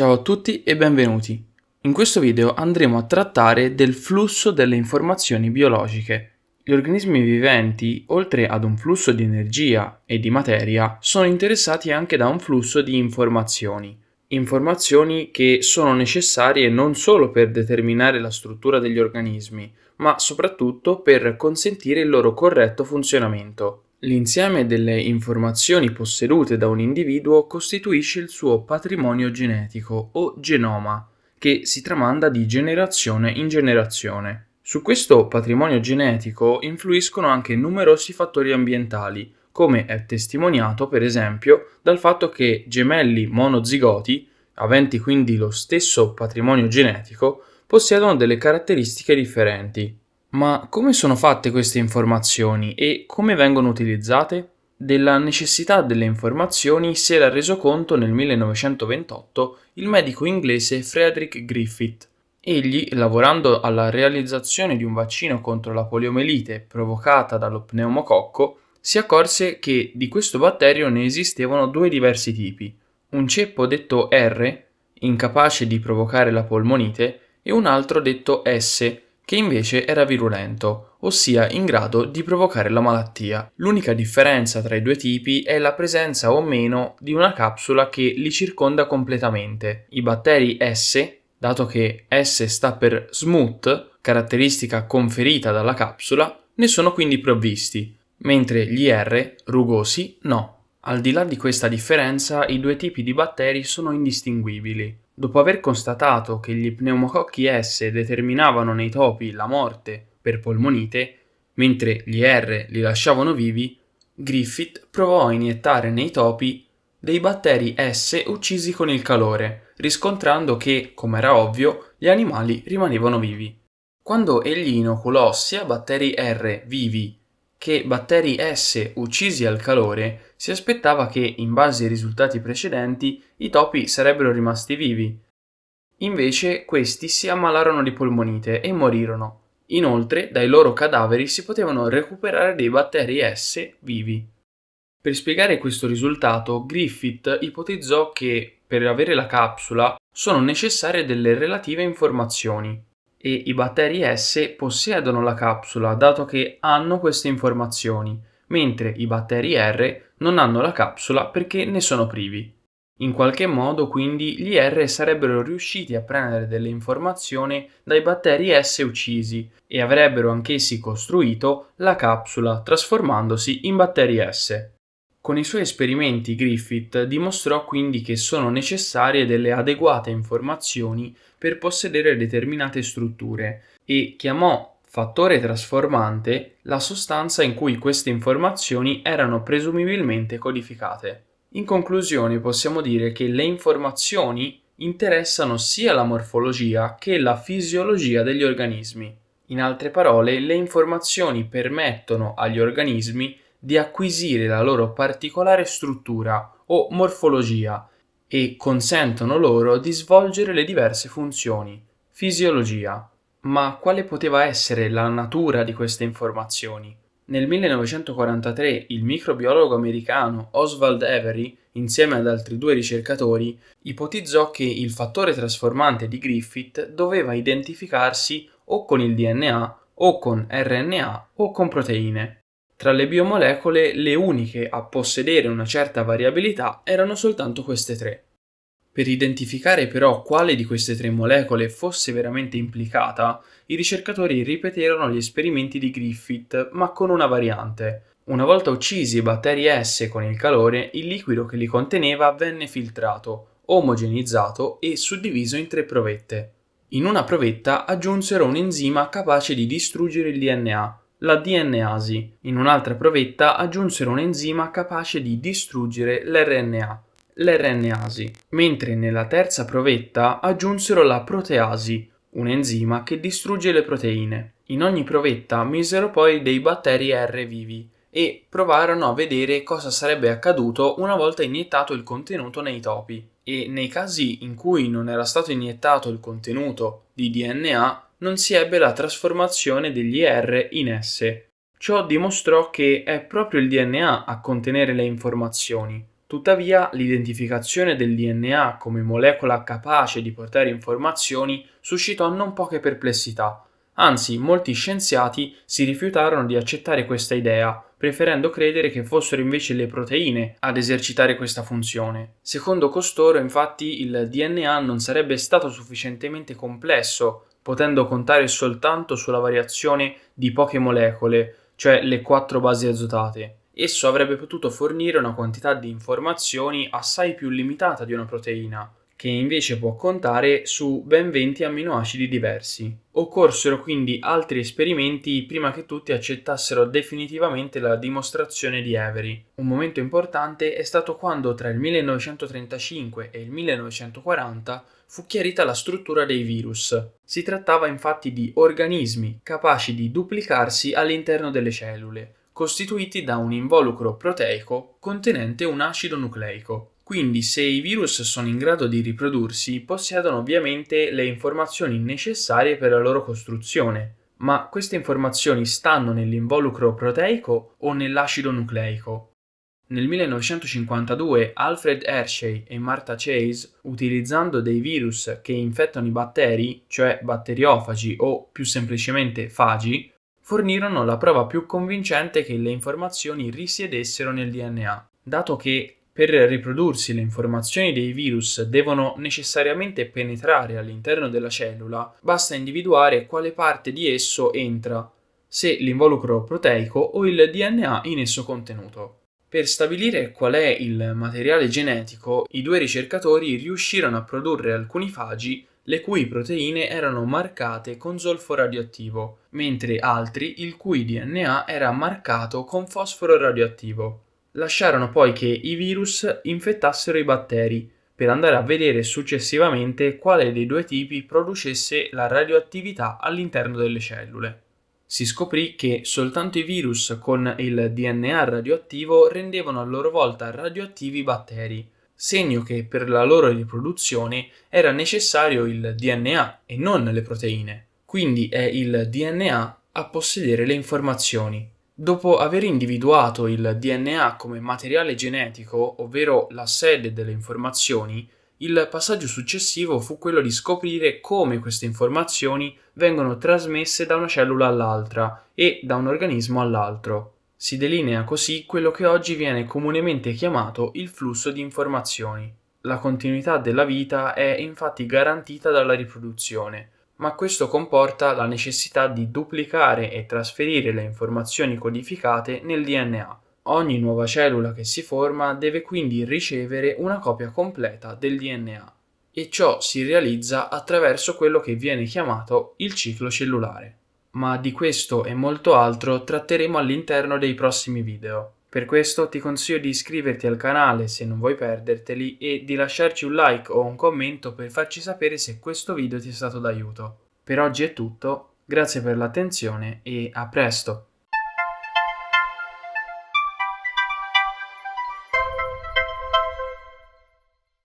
Ciao a tutti e benvenuti. In questo video andremo a trattare del flusso delle informazioni biologiche. Gli organismi viventi, oltre ad un flusso di energia e di materia, sono interessati anche da un flusso di informazioni. Informazioni che sono necessarie non solo per determinare la struttura degli organismi, ma soprattutto per consentire il loro corretto funzionamento. L'insieme delle informazioni possedute da un individuo costituisce il suo patrimonio genetico o genoma, che si tramanda di generazione in generazione. Su questo patrimonio genetico influiscono anche numerosi fattori ambientali, come è testimoniato per esempio dal fatto che gemelli monozigoti, aventi quindi lo stesso patrimonio genetico, possiedono delle caratteristiche differenti. Ma come sono fatte queste informazioni e come vengono utilizzate? Della necessità delle informazioni si era reso conto nel 1928 il medico inglese Frederick Griffith. Egli, lavorando alla realizzazione di un vaccino contro la poliomelite provocata dallo pneumococco, si accorse che di questo batterio ne esistevano due diversi tipi, un ceppo detto R, incapace di provocare la polmonite, e un altro detto S, che invece era virulento, ossia in grado di provocare la malattia. L'unica differenza tra i due tipi è la presenza o meno di una capsula che li circonda completamente. I batteri S, dato che S sta per smooth, caratteristica conferita dalla capsula, ne sono quindi provvisti, mentre gli R, rugosi, no. Al di là di questa differenza, i due tipi di batteri sono indistinguibili. Dopo aver constatato che gli pneumococchi S determinavano nei topi la morte per polmonite, mentre gli R li lasciavano vivi, Griffith provò a iniettare nei topi dei batteri S uccisi con il calore, riscontrando che, come era ovvio, gli animali rimanevano vivi. Quando egli inoculò sia batteri R vivi che batteri S uccisi al calore si aspettava che, in base ai risultati precedenti, i topi sarebbero rimasti vivi. Invece questi si ammalarono di polmonite e morirono. Inoltre, dai loro cadaveri si potevano recuperare dei batteri S vivi. Per spiegare questo risultato, Griffith ipotizzò che, per avere la capsula, sono necessarie delle relative informazioni e i batteri S possiedono la capsula dato che hanno queste informazioni, mentre i batteri R non hanno la capsula perché ne sono privi. In qualche modo quindi gli R sarebbero riusciti a prendere delle informazioni dai batteri S uccisi e avrebbero anch'essi costruito la capsula trasformandosi in batteri S. Con i suoi esperimenti Griffith dimostrò quindi che sono necessarie delle adeguate informazioni per possedere determinate strutture e chiamò fattore trasformante la sostanza in cui queste informazioni erano presumibilmente codificate. In conclusione possiamo dire che le informazioni interessano sia la morfologia che la fisiologia degli organismi. In altre parole, le informazioni permettono agli organismi di acquisire la loro particolare struttura o morfologia e consentono loro di svolgere le diverse funzioni. Fisiologia. Ma quale poteva essere la natura di queste informazioni? Nel 1943 il microbiologo americano Oswald Avery, insieme ad altri due ricercatori, ipotizzò che il fattore trasformante di Griffith doveva identificarsi o con il DNA o con RNA o con proteine. Tra le biomolecole, le uniche a possedere una certa variabilità erano soltanto queste tre. Per identificare però quale di queste tre molecole fosse veramente implicata, i ricercatori ripeterono gli esperimenti di Griffith, ma con una variante. Una volta uccisi i batteri S con il calore, il liquido che li conteneva venne filtrato, omogenizzato e suddiviso in tre provette. In una provetta aggiunsero un enzima capace di distruggere il DNA, la DNAsi, in un'altra provetta, aggiunsero un enzima capace di distruggere l'RNA, l'RNAsi, mentre nella terza provetta aggiunsero la proteasi, un enzima che distrugge le proteine. In ogni provetta misero poi dei batteri R vivi e provarono a vedere cosa sarebbe accaduto una volta iniettato il contenuto nei topi. E nei casi in cui non era stato iniettato il contenuto di DNA, non si ebbe la trasformazione degli R in S. Ciò dimostrò che è proprio il DNA a contenere le informazioni. Tuttavia, l'identificazione del DNA come molecola capace di portare informazioni suscitò non poche perplessità. Anzi, molti scienziati si rifiutarono di accettare questa idea, preferendo credere che fossero invece le proteine ad esercitare questa funzione. Secondo costoro, infatti, il DNA non sarebbe stato sufficientemente complesso potendo contare soltanto sulla variazione di poche molecole, cioè le quattro basi azotate. Esso avrebbe potuto fornire una quantità di informazioni assai più limitata di una proteina, che invece può contare su ben 20 amminoacidi diversi. Occorsero quindi altri esperimenti prima che tutti accettassero definitivamente la dimostrazione di Avery. Un momento importante è stato quando tra il 1935 e il 1940 fu chiarita la struttura dei virus. Si trattava infatti di organismi capaci di duplicarsi all'interno delle cellule, costituiti da un involucro proteico contenente un acido nucleico. Quindi se i virus sono in grado di riprodursi, possiedono ovviamente le informazioni necessarie per la loro costruzione, ma queste informazioni stanno nell'involucro proteico o nell'acido nucleico? Nel 1952 Alfred Hershey e Martha Chase, utilizzando dei virus che infettano i batteri, cioè batteriofagi o più semplicemente fagi, fornirono la prova più convincente che le informazioni risiedessero nel DNA, dato che per riprodursi le informazioni dei virus devono necessariamente penetrare all'interno della cellula, basta individuare quale parte di esso entra, se l'involucro proteico o il DNA in esso contenuto. Per stabilire qual è il materiale genetico, i due ricercatori riuscirono a produrre alcuni fagi le cui proteine erano marcate con zolfo radioattivo, mentre altri il cui DNA era marcato con fosforo radioattivo. Lasciarono poi che i virus infettassero i batteri, per andare a vedere successivamente quale dei due tipi producesse la radioattività all'interno delle cellule si scoprì che soltanto i virus con il DNA radioattivo rendevano a loro volta radioattivi i batteri, segno che per la loro riproduzione era necessario il DNA e non le proteine. Quindi è il DNA a possedere le informazioni. Dopo aver individuato il DNA come materiale genetico, ovvero la sede delle informazioni, il passaggio successivo fu quello di scoprire come queste informazioni vengono trasmesse da una cellula all'altra e da un organismo all'altro. Si delinea così quello che oggi viene comunemente chiamato il flusso di informazioni. La continuità della vita è infatti garantita dalla riproduzione, ma questo comporta la necessità di duplicare e trasferire le informazioni codificate nel DNA Ogni nuova cellula che si forma deve quindi ricevere una copia completa del DNA e ciò si realizza attraverso quello che viene chiamato il ciclo cellulare. Ma di questo e molto altro tratteremo all'interno dei prossimi video. Per questo ti consiglio di iscriverti al canale se non vuoi perderteli e di lasciarci un like o un commento per farci sapere se questo video ti è stato d'aiuto. Per oggi è tutto, grazie per l'attenzione e a presto!